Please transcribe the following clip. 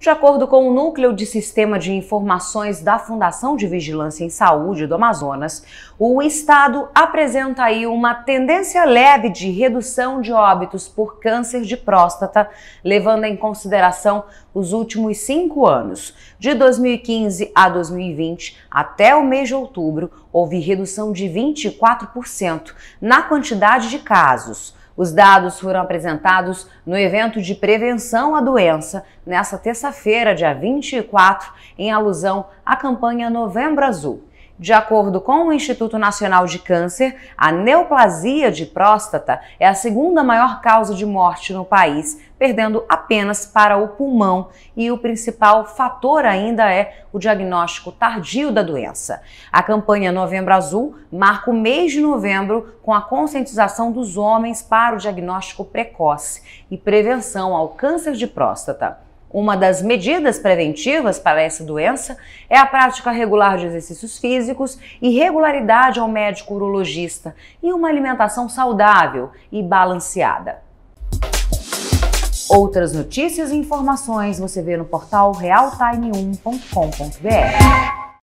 De acordo com o Núcleo de Sistema de Informações da Fundação de Vigilância em Saúde do Amazonas, o estado apresenta aí uma tendência leve de redução de óbitos por câncer de próstata, levando em consideração os últimos cinco anos. De 2015 a 2020, até o mês de outubro, houve redução de 24% na quantidade de casos. Os dados foram apresentados no evento de prevenção à doença, nesta terça-feira, dia 24, em alusão à campanha Novembro Azul. De acordo com o Instituto Nacional de Câncer, a neoplasia de próstata é a segunda maior causa de morte no país, perdendo apenas para o pulmão, e o principal fator ainda é o diagnóstico tardio da doença. A campanha Novembro Azul marca o mês de novembro com a conscientização dos homens para o diagnóstico precoce e prevenção ao câncer de próstata. Uma das medidas preventivas para essa doença é a prática regular de exercícios físicos e regularidade ao médico urologista e uma alimentação saudável e balanceada. Outras notícias e informações você vê no portal realtime1.com.br.